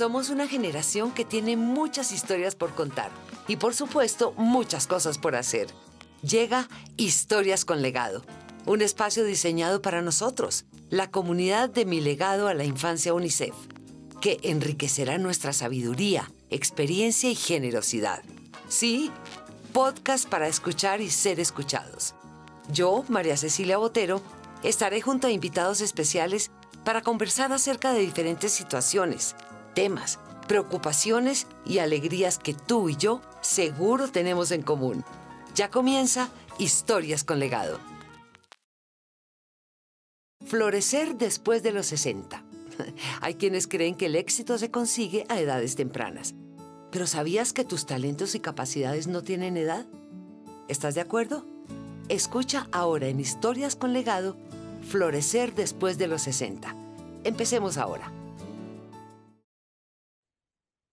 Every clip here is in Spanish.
Somos una generación que tiene muchas historias por contar y por supuesto muchas cosas por hacer. Llega Historias con Legado, un espacio diseñado para nosotros, la comunidad de mi legado a la infancia UNICEF, que enriquecerá nuestra sabiduría, experiencia y generosidad. Sí, podcast para escuchar y ser escuchados. Yo, María Cecilia Botero, estaré junto a invitados especiales para conversar acerca de diferentes situaciones, temas, preocupaciones y alegrías que tú y yo seguro tenemos en común. Ya comienza Historias con legado. Florecer después de los 60. Hay quienes creen que el éxito se consigue a edades tempranas. Pero ¿sabías que tus talentos y capacidades no tienen edad? ¿Estás de acuerdo? Escucha ahora en Historias con Legado, Florecer después de los 60. Empecemos ahora.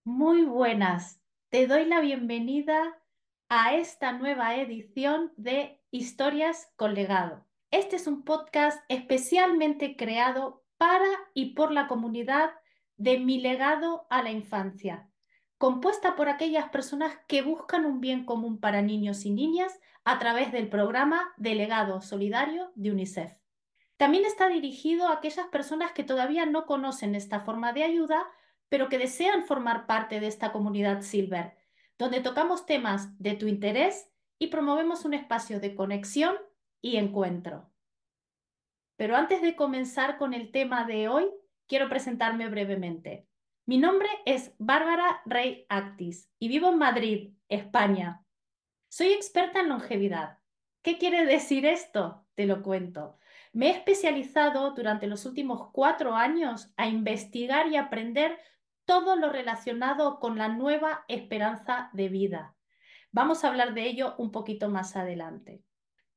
Muy buenas, te doy la bienvenida a esta nueva edición de Historias con Legado. Este es un podcast especialmente creado para y por la comunidad de Mi Legado a la Infancia, compuesta por aquellas personas que buscan un bien común para niños y niñas a través del programa de Legado Solidario de UNICEF. También está dirigido a aquellas personas que todavía no conocen esta forma de ayuda, pero que desean formar parte de esta comunidad Silver, donde tocamos temas de tu interés y promovemos un espacio de conexión y encuentro. Pero antes de comenzar con el tema de hoy, quiero presentarme brevemente. Mi nombre es Bárbara Rey Actis y vivo en Madrid, España. Soy experta en longevidad. ¿Qué quiere decir esto? Te lo cuento. Me he especializado durante los últimos cuatro años a investigar y aprender todo lo relacionado con la nueva esperanza de vida. Vamos a hablar de ello un poquito más adelante.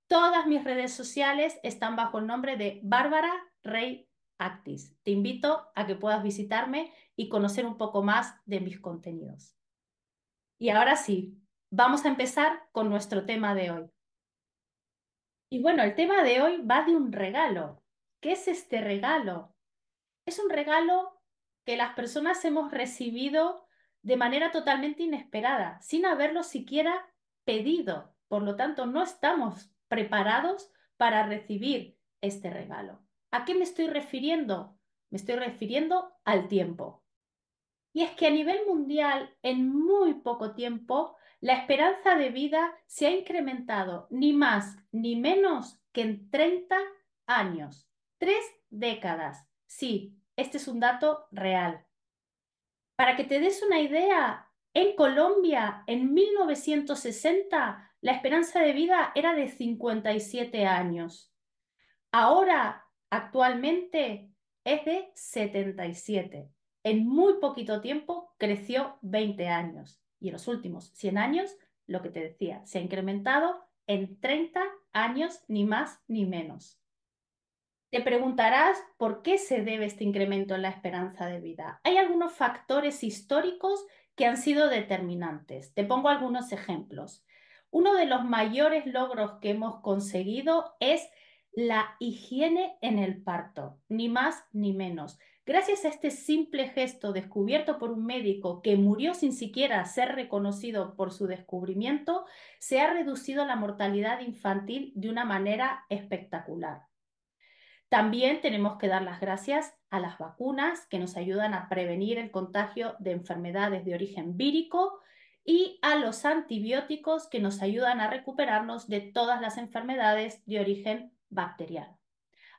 Todas mis redes sociales están bajo el nombre de Bárbara Rey Actis. Te invito a que puedas visitarme y conocer un poco más de mis contenidos. Y ahora sí, vamos a empezar con nuestro tema de hoy. Y bueno, el tema de hoy va de un regalo. ¿Qué es este regalo? Es un regalo las personas hemos recibido de manera totalmente inesperada, sin haberlo siquiera pedido. Por lo tanto, no estamos preparados para recibir este regalo. ¿A qué me estoy refiriendo? Me estoy refiriendo al tiempo. Y es que a nivel mundial, en muy poco tiempo, la esperanza de vida se ha incrementado ni más ni menos que en 30 años, tres décadas. Sí, este es un dato real. Para que te des una idea, en Colombia, en 1960, la esperanza de vida era de 57 años. Ahora, actualmente, es de 77. En muy poquito tiempo creció 20 años. Y en los últimos 100 años, lo que te decía, se ha incrementado en 30 años, ni más ni menos. Te preguntarás por qué se debe este incremento en la esperanza de vida. Hay algunos factores históricos que han sido determinantes. Te pongo algunos ejemplos. Uno de los mayores logros que hemos conseguido es la higiene en el parto, ni más ni menos. Gracias a este simple gesto descubierto por un médico que murió sin siquiera ser reconocido por su descubrimiento, se ha reducido la mortalidad infantil de una manera espectacular. También tenemos que dar las gracias a las vacunas que nos ayudan a prevenir el contagio de enfermedades de origen vírico y a los antibióticos que nos ayudan a recuperarnos de todas las enfermedades de origen bacteriano.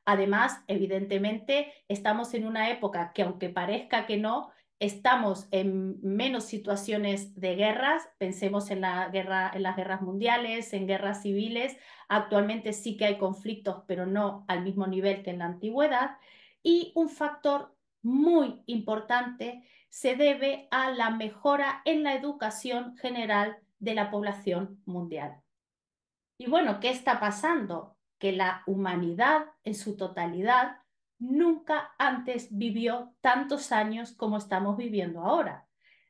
Además, evidentemente, estamos en una época que aunque parezca que no, estamos en menos situaciones de guerras, pensemos en, las guerras mundiales, en guerras civiles, actualmente sí que hay conflictos, pero no al mismo nivel que en la antigüedad, y un factor muy importante se debe a la mejora en la educación general de la población mundial. Y bueno, ¿qué está pasando? Que la humanidad en su totalidad nunca antes vivió tantos años como estamos viviendo ahora.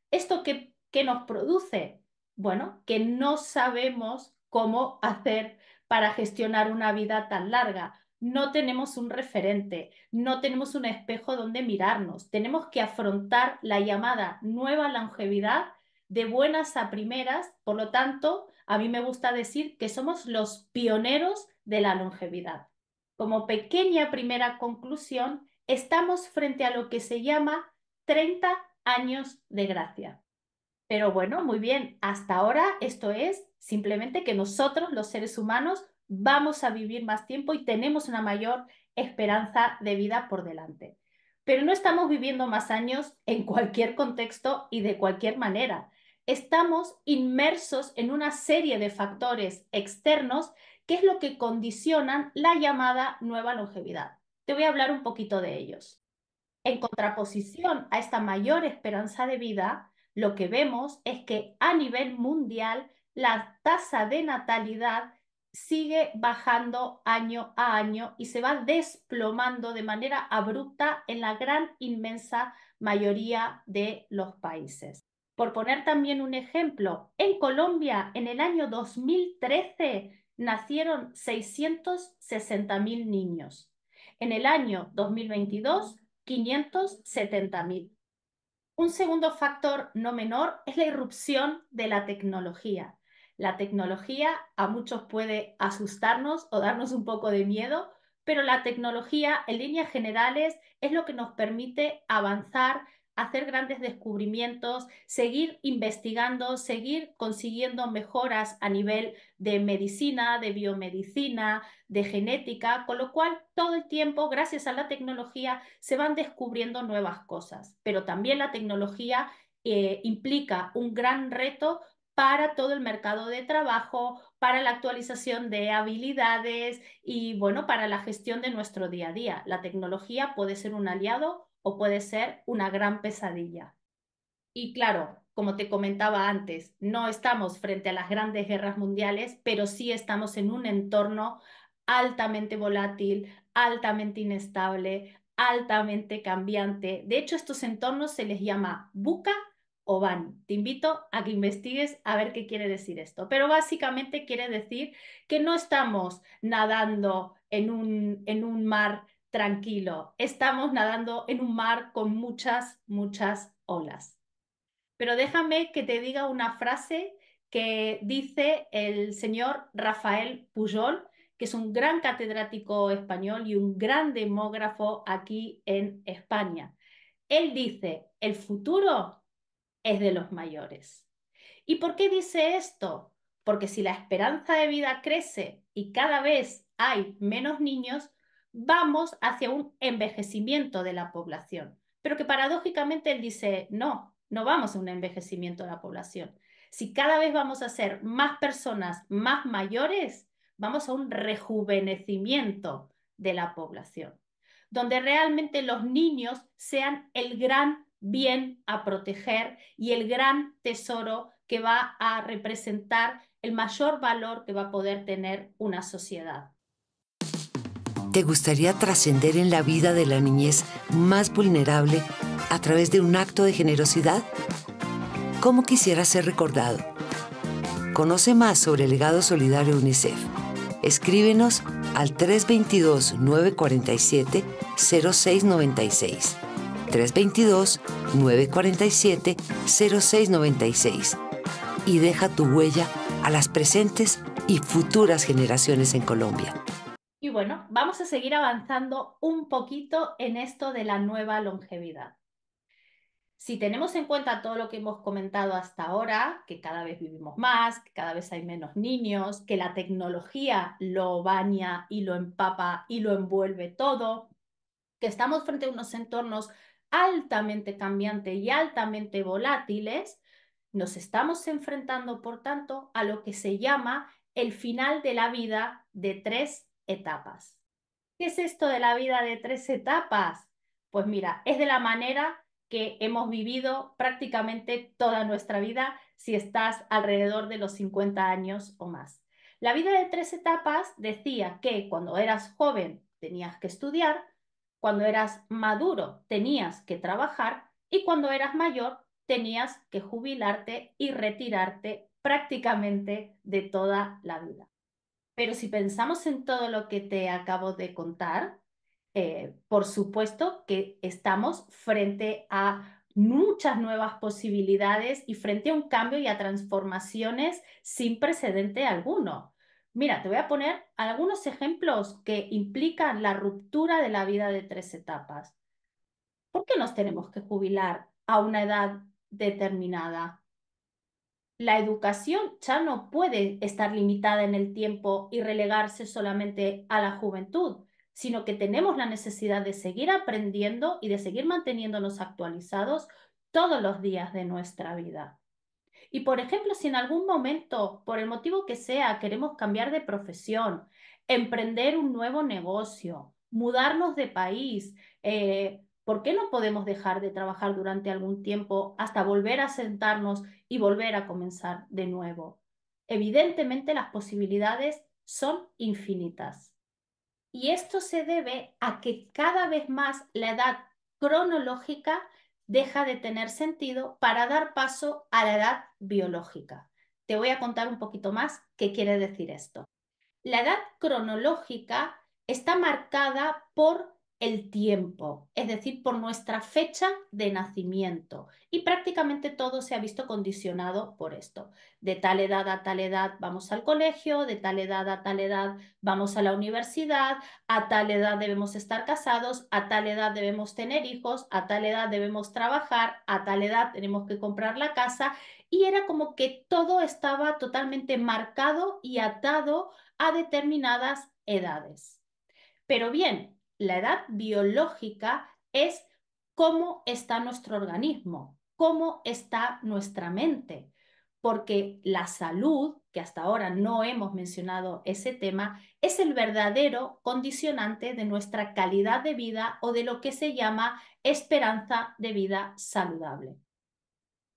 ¿Esto qué, nos produce? Bueno, que no sabemos cómo hacer para gestionar una vida tan larga. No tenemos un referente, no tenemos un espejo donde mirarnos. Tenemos que afrontar la llamada nueva longevidad de buenas a primeras. Por lo tanto, a mí me gusta decir que somos los pioneros de la longevidad. Como pequeña primera conclusión, estamos frente a lo que se llama 30 años de gracia. Pero bueno, muy bien, hasta ahora esto es simplemente que nosotros, los seres humanos, vamos a vivir más tiempo y tenemos una mayor esperanza de vida por delante. Pero no estamos viviendo más años en cualquier contexto y de cualquier manera. Estamos inmersos en una serie de factores externos Qué es lo que condicionan la llamada nueva longevidad. Te voy a hablar un poquito de ellos. En contraposición a esta mayor esperanza de vida, lo que vemos es que a nivel mundial la tasa de natalidad sigue bajando año a año y se va desplomando de manera abrupta en la gran inmensa mayoría de los países. Por poner también un ejemplo, en Colombia en el año 2013 nacieron 660.000 niños. En el año 2022, 570.000. Un segundo factor no menor es la irrupción de la tecnología. La tecnología a muchos puede asustarnos o darnos un poco de miedo, pero la tecnología en líneas generales es lo que nos permite avanzar hacer grandes descubrimientos, seguir investigando, seguir consiguiendo mejoras a nivel de medicina, de biomedicina, de genética, con lo cual todo el tiempo, gracias a la tecnología, se van descubriendo nuevas cosas. Pero también la tecnología eh, implica un gran reto para todo el mercado de trabajo, para la actualización de habilidades y, bueno, para la gestión de nuestro día a día. La tecnología puede ser un aliado o puede ser una gran pesadilla. Y claro, como te comentaba antes, no estamos frente a las grandes guerras mundiales, pero sí estamos en un entorno altamente volátil, altamente inestable, altamente cambiante. De hecho, estos entornos se les llama buca o van. Te invito a que investigues a ver qué quiere decir esto. Pero básicamente quiere decir que no estamos nadando en un, en un mar tranquilo, estamos nadando en un mar con muchas, muchas olas. Pero déjame que te diga una frase que dice el señor Rafael Pujol, que es un gran catedrático español y un gran demógrafo aquí en España. Él dice, el futuro es de los mayores. ¿Y por qué dice esto? Porque si la esperanza de vida crece y cada vez hay menos niños, vamos hacia un envejecimiento de la población. Pero que paradójicamente él dice, no, no vamos a un envejecimiento de la población. Si cada vez vamos a ser más personas más mayores, vamos a un rejuvenecimiento de la población, donde realmente los niños sean el gran bien a proteger y el gran tesoro que va a representar el mayor valor que va a poder tener una sociedad. ¿Te gustaría trascender en la vida de la niñez más vulnerable a través de un acto de generosidad? ¿Cómo quisiera ser recordado? Conoce más sobre el legado solidario UNICEF. Escríbenos al 322-947-0696. 322-947-0696. Y deja tu huella a las presentes y futuras generaciones en Colombia bueno, vamos a seguir avanzando un poquito en esto de la nueva longevidad. Si tenemos en cuenta todo lo que hemos comentado hasta ahora, que cada vez vivimos más, que cada vez hay menos niños, que la tecnología lo baña y lo empapa y lo envuelve todo, que estamos frente a unos entornos altamente cambiantes y altamente volátiles, nos estamos enfrentando, por tanto, a lo que se llama el final de la vida de tres etapas. ¿Qué es esto de la vida de tres etapas? Pues mira, es de la manera que hemos vivido prácticamente toda nuestra vida si estás alrededor de los 50 años o más. La vida de tres etapas decía que cuando eras joven tenías que estudiar, cuando eras maduro tenías que trabajar y cuando eras mayor tenías que jubilarte y retirarte prácticamente de toda la vida. Pero si pensamos en todo lo que te acabo de contar, eh, por supuesto que estamos frente a muchas nuevas posibilidades y frente a un cambio y a transformaciones sin precedente alguno. Mira, te voy a poner algunos ejemplos que implican la ruptura de la vida de tres etapas. ¿Por qué nos tenemos que jubilar a una edad determinada? la educación ya no puede estar limitada en el tiempo y relegarse solamente a la juventud, sino que tenemos la necesidad de seguir aprendiendo y de seguir manteniéndonos actualizados todos los días de nuestra vida. Y por ejemplo, si en algún momento, por el motivo que sea, queremos cambiar de profesión, emprender un nuevo negocio, mudarnos de país, eh, ¿por qué no podemos dejar de trabajar durante algún tiempo hasta volver a sentarnos y volver a comenzar de nuevo? Evidentemente las posibilidades son infinitas. Y esto se debe a que cada vez más la edad cronológica deja de tener sentido para dar paso a la edad biológica. Te voy a contar un poquito más qué quiere decir esto. La edad cronológica está marcada por el tiempo, es decir, por nuestra fecha de nacimiento. Y prácticamente todo se ha visto condicionado por esto. De tal edad a tal edad vamos al colegio, de tal edad a tal edad vamos a la universidad, a tal edad debemos estar casados, a tal edad debemos tener hijos, a tal edad debemos trabajar, a tal edad tenemos que comprar la casa. Y era como que todo estaba totalmente marcado y atado a determinadas edades. Pero bien, la edad biológica es cómo está nuestro organismo, cómo está nuestra mente, porque la salud, que hasta ahora no hemos mencionado ese tema, es el verdadero condicionante de nuestra calidad de vida o de lo que se llama esperanza de vida saludable.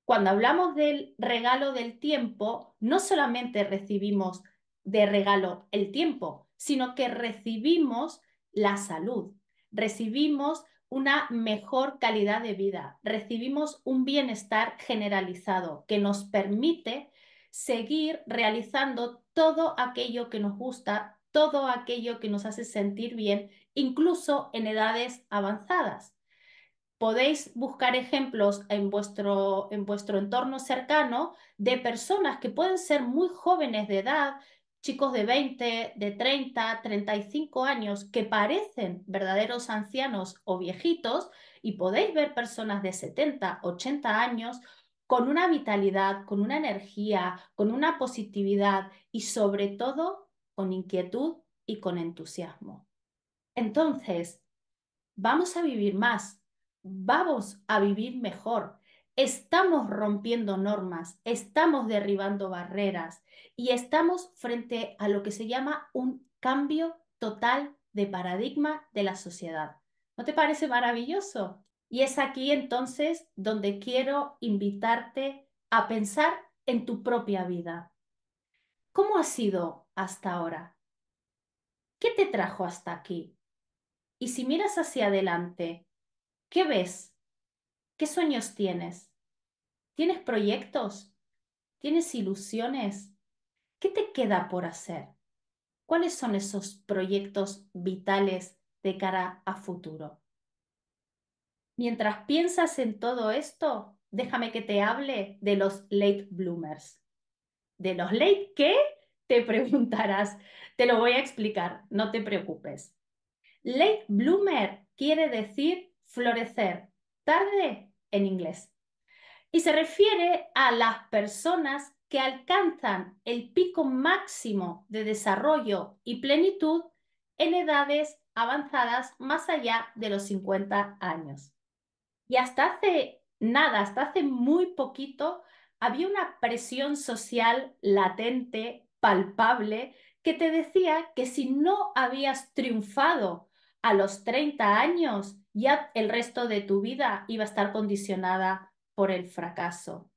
Cuando hablamos del regalo del tiempo, no solamente recibimos de regalo el tiempo, sino que recibimos la salud, recibimos una mejor calidad de vida, recibimos un bienestar generalizado que nos permite seguir realizando todo aquello que nos gusta, todo aquello que nos hace sentir bien, incluso en edades avanzadas. Podéis buscar ejemplos en vuestro, entorno cercano de personas que pueden ser muy jóvenes de edad, chicos de 20, de 30, 35 años que parecen verdaderos ancianos o viejitos y podéis ver personas de 70, 80 años con una vitalidad, con una energía, con una positividad y sobre todo con inquietud y con entusiasmo. Entonces, vamos a vivir más, vamos a vivir mejor estamos rompiendo normas, estamos derribando barreras y estamos frente a lo que se llama un cambio total de paradigma de la sociedad. ¿No te parece maravilloso? Y es aquí entonces donde quiero invitarte a pensar en tu propia vida. ¿Cómo ha sido hasta ahora? ¿Qué te trajo hasta aquí? Y si miras hacia adelante, ¿qué ves? ¿Qué sueños tienes? ¿Tienes proyectos? ¿Tienes ilusiones? ¿Qué te queda por hacer? ¿Cuáles son esos proyectos vitales de cara a futuro? Mientras piensas en todo esto, déjame que te hable de los late bloomers. ¿De los late qué? Te preguntarás. Te lo voy a explicar, no te preocupes. Late bloomer quiere decir florecer, tarde en inglés. Y se refiere a las personas que alcanzan el pico máximo de desarrollo y plenitud en edades avanzadas más allá de los 50 años. Y hasta hace nada, hasta hace muy poquito, había una presión social latente, palpable, que te decía que si no habías triunfado a los 30 años, ya el resto de tu vida iba a estar condicionada por el fracaso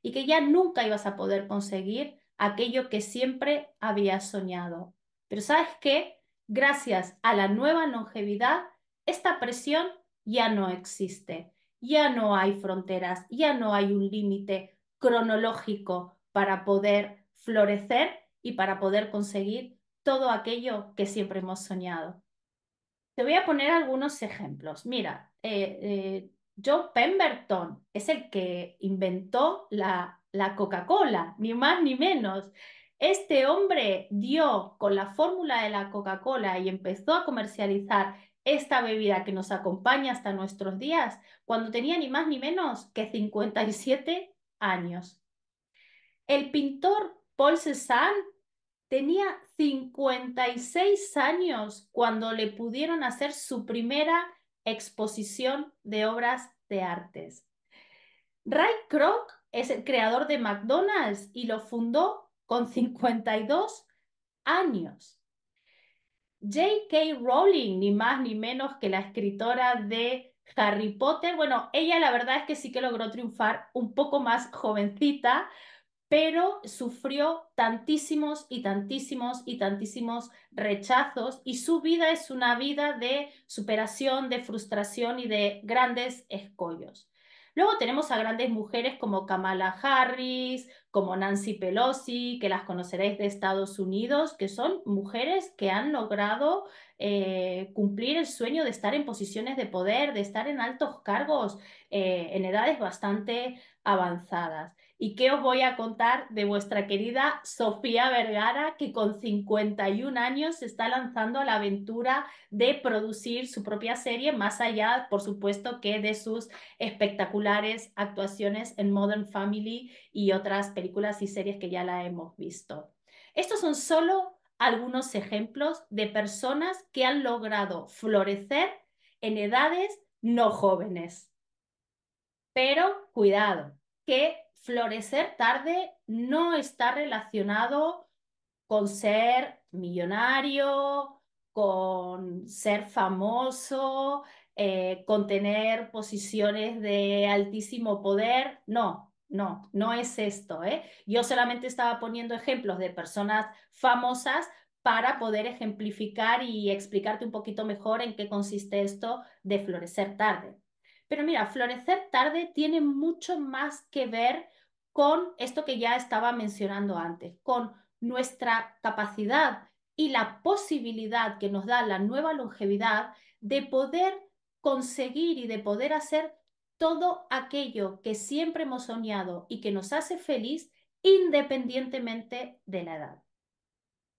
y que ya nunca ibas a poder conseguir aquello que siempre habías soñado. Pero sabes qué, gracias a la nueva longevidad, esta presión ya no existe, ya no hay fronteras, ya no hay un límite cronológico para poder florecer y para poder conseguir todo aquello que siempre hemos soñado. Te voy a poner algunos ejemplos. Mira, eh, eh, Joe Pemberton es el que inventó la, la Coca-Cola, ni más ni menos. Este hombre dio con la fórmula de la Coca-Cola y empezó a comercializar esta bebida que nos acompaña hasta nuestros días cuando tenía ni más ni menos que 57 años. El pintor Paul Cézanne Tenía 56 años cuando le pudieron hacer su primera exposición de obras de artes. Ray Kroc es el creador de McDonald's y lo fundó con 52 años. J.K. Rowling, ni más ni menos que la escritora de Harry Potter, bueno, ella la verdad es que sí que logró triunfar un poco más jovencita, pero sufrió tantísimos y tantísimos y tantísimos rechazos y su vida es una vida de superación, de frustración y de grandes escollos. Luego tenemos a grandes mujeres como Kamala Harris, como Nancy Pelosi, que las conoceréis de Estados Unidos, que son mujeres que han logrado eh, cumplir el sueño de estar en posiciones de poder, de estar en altos cargos eh, en edades bastante avanzadas. ¿Y qué os voy a contar de vuestra querida Sofía Vergara, que con 51 años se está lanzando a la aventura de producir su propia serie, más allá, por supuesto, que de sus espectaculares actuaciones en Modern Family y otras películas? y series que ya la hemos visto. Estos son solo algunos ejemplos de personas que han logrado florecer en edades no jóvenes. Pero cuidado, que florecer tarde no está relacionado con ser millonario, con ser famoso, eh, con tener posiciones de altísimo poder. No, no, no es esto. ¿eh? Yo solamente estaba poniendo ejemplos de personas famosas para poder ejemplificar y explicarte un poquito mejor en qué consiste esto de florecer tarde. Pero mira, florecer tarde tiene mucho más que ver con esto que ya estaba mencionando antes, con nuestra capacidad y la posibilidad que nos da la nueva longevidad de poder conseguir y de poder hacer todo aquello que siempre hemos soñado y que nos hace feliz independientemente de la edad.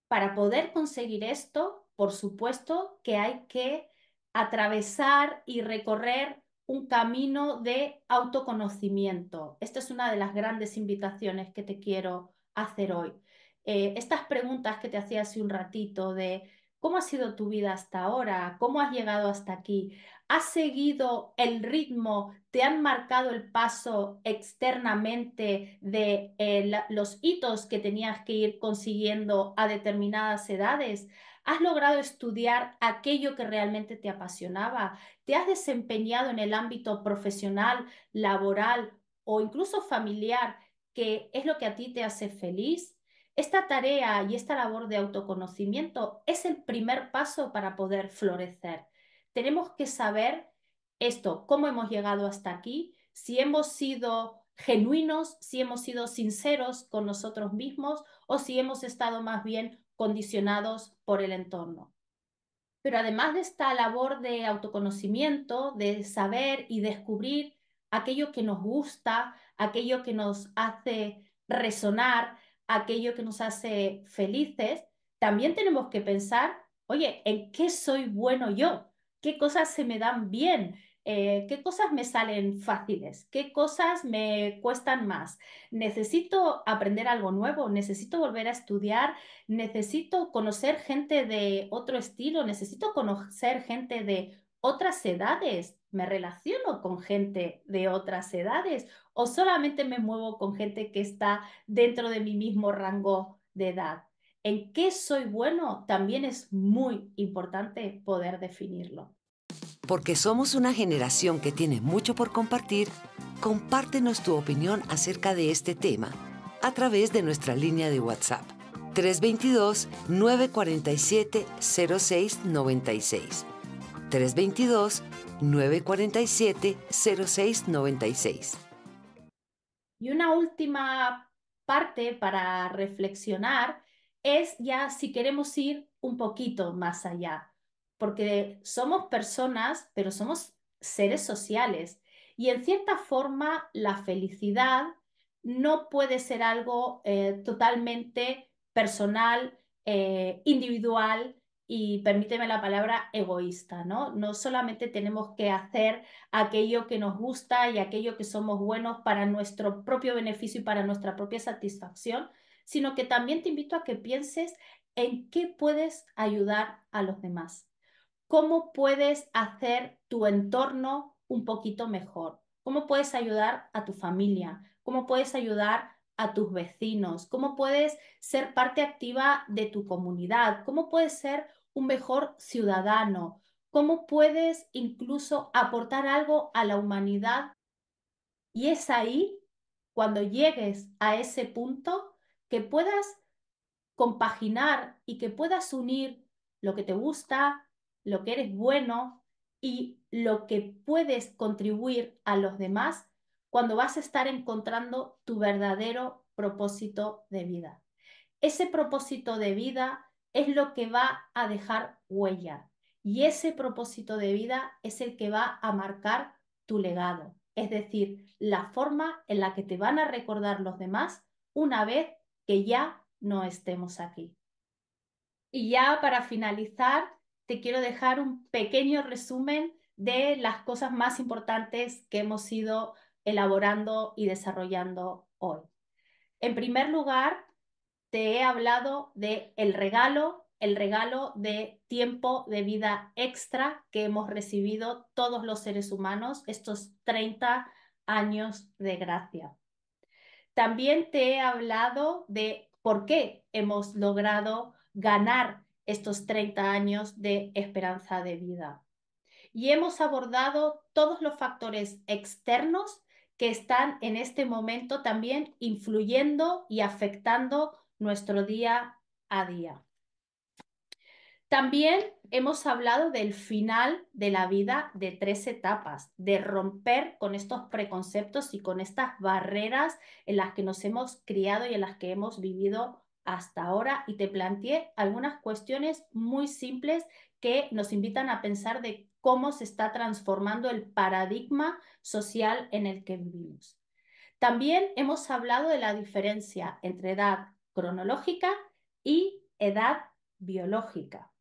Para poder conseguir esto, por supuesto que hay que atravesar y recorrer un camino de autoconocimiento. Esta es una de las grandes invitaciones que te quiero hacer hoy. Eh, estas preguntas que te hacía hace un ratito de cómo ha sido tu vida hasta ahora, cómo has llegado hasta aquí, ¿Has seguido el ritmo? ¿Te han marcado el paso externamente de eh, los hitos que tenías que ir consiguiendo a determinadas edades? ¿Has logrado estudiar aquello que realmente te apasionaba? ¿Te has desempeñado en el ámbito profesional, laboral o incluso familiar, que es lo que a ti te hace feliz? Esta tarea y esta labor de autoconocimiento es el primer paso para poder florecer tenemos que saber esto, cómo hemos llegado hasta aquí, si hemos sido genuinos, si hemos sido sinceros con nosotros mismos o si hemos estado más bien condicionados por el entorno. Pero además de esta labor de autoconocimiento, de saber y descubrir aquello que nos gusta, aquello que nos hace resonar, aquello que nos hace felices, también tenemos que pensar, oye, ¿en qué soy bueno yo? qué cosas se me dan bien, eh, qué cosas me salen fáciles, qué cosas me cuestan más. Necesito aprender algo nuevo, necesito volver a estudiar, necesito conocer gente de otro estilo, necesito conocer gente de otras edades. ¿Me relaciono con gente de otras edades o solamente me muevo con gente que está dentro de mi mismo rango de edad? en qué soy bueno también es muy importante poder definirlo. Porque somos una generación que tiene mucho por compartir, compártenos tu opinión acerca de este tema a través de nuestra línea de WhatsApp 322-947-0696. 322-947-0696. Y una última parte para reflexionar es ya si queremos ir un poquito más allá, porque somos personas, pero somos seres sociales. Y en cierta forma, la felicidad no puede ser algo eh, totalmente personal, eh, individual y, permíteme la palabra, egoísta, ¿no? No solamente tenemos que hacer aquello que nos gusta y aquello que somos buenos para nuestro propio beneficio y para nuestra propia satisfacción, sino que también te invito a que pienses en qué puedes ayudar a los demás, cómo puedes hacer tu entorno un poquito mejor, cómo puedes ayudar a tu familia, cómo puedes ayudar a tus vecinos, cómo puedes ser parte activa de tu comunidad, cómo puedes ser un mejor ciudadano, cómo puedes incluso aportar algo a la humanidad. Y es ahí, cuando llegues a ese punto, que puedas compaginar y que puedas unir lo que te gusta, lo que eres bueno y lo que puedes contribuir a los demás cuando vas a estar encontrando tu verdadero propósito de vida. Ese propósito de vida es lo que va a dejar huella y ese propósito de vida es el que va a marcar tu legado, es decir, la forma en la que te van a recordar los demás una vez que ya no estemos aquí. Y ya para finalizar, te quiero dejar un pequeño resumen de las cosas más importantes que hemos ido elaborando y desarrollando hoy. En primer lugar, te he hablado de el regalo, el regalo de tiempo de vida extra que hemos recibido todos los seres humanos estos 30 años de gracia. También te he hablado de por qué hemos logrado ganar estos 30 años de esperanza de vida. Y hemos abordado todos los factores externos que están en este momento también influyendo y afectando nuestro día a día. También hemos hablado del final de la vida de tres etapas, de romper con estos preconceptos y con estas barreras en las que nos hemos criado y en las que hemos vivido hasta ahora y te planteé algunas cuestiones muy simples que nos invitan a pensar de cómo se está transformando el paradigma social en el que vivimos. También hemos hablado de la diferencia entre edad cronológica y edad biológica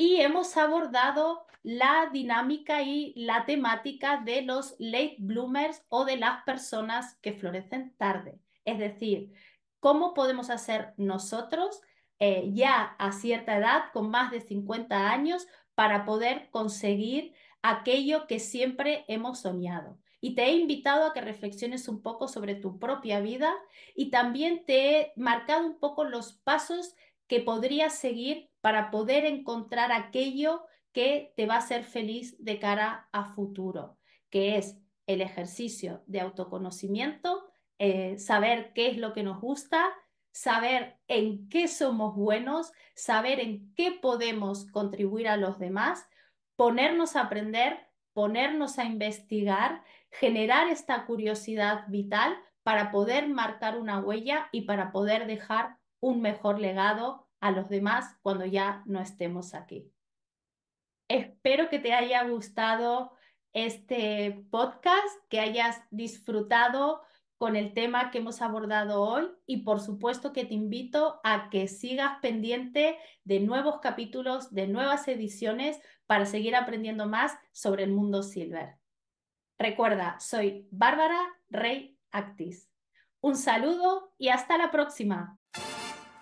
y hemos abordado la dinámica y la temática de los late bloomers o de las personas que florecen tarde. Es decir, cómo podemos hacer nosotros eh, ya a cierta edad, con más de 50 años, para poder conseguir aquello que siempre hemos soñado. Y te he invitado a que reflexiones un poco sobre tu propia vida y también te he marcado un poco los pasos que podrías seguir para poder encontrar aquello que te va a hacer feliz de cara a futuro, que es el ejercicio de autoconocimiento, eh, saber qué es lo que nos gusta, saber en qué somos buenos, saber en qué podemos contribuir a los demás, ponernos a aprender, ponernos a investigar, generar esta curiosidad vital para poder marcar una huella y para poder dejar un mejor legado a los demás cuando ya no estemos aquí. Espero que te haya gustado este podcast, que hayas disfrutado con el tema que hemos abordado hoy y por supuesto que te invito a que sigas pendiente de nuevos capítulos, de nuevas ediciones para seguir aprendiendo más sobre el mundo silver. Recuerda, soy Bárbara Rey Actis. Un saludo y hasta la próxima.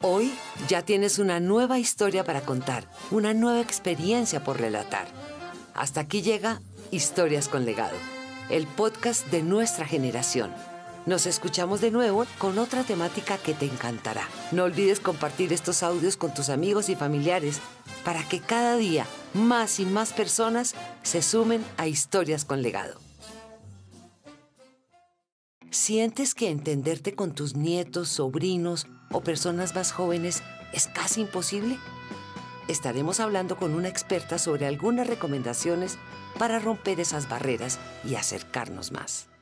Hoy ya tienes una nueva historia para contar, una nueva experiencia por relatar. Hasta aquí llega Historias con Legado, el podcast de nuestra generación. Nos escuchamos de nuevo con otra temática que te encantará. No olvides compartir estos audios con tus amigos y familiares para que cada día más y más personas se sumen a Historias con Legado. ¿Sientes que entenderte con tus nietos, sobrinos, o personas más jóvenes es casi imposible? Estaremos hablando con una experta sobre algunas recomendaciones para romper esas barreras y acercarnos más.